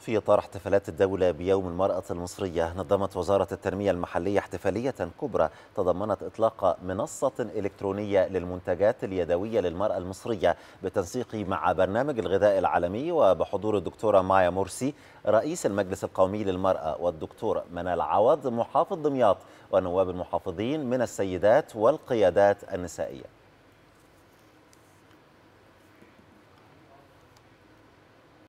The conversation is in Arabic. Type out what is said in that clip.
في إطار احتفالات الدولة بيوم المرأة المصرية نظمت وزارة التنمية المحلية احتفالية كبرى تضمنت إطلاق منصة إلكترونية للمنتجات اليدوية للمرأة المصرية بالتنسيق مع برنامج الغذاء العالمي وبحضور الدكتورة مايا مرسي رئيس المجلس القومي للمرأة والدكتور منال عوض محافظ دمياط ونواب المحافظين من السيدات والقيادات النسائية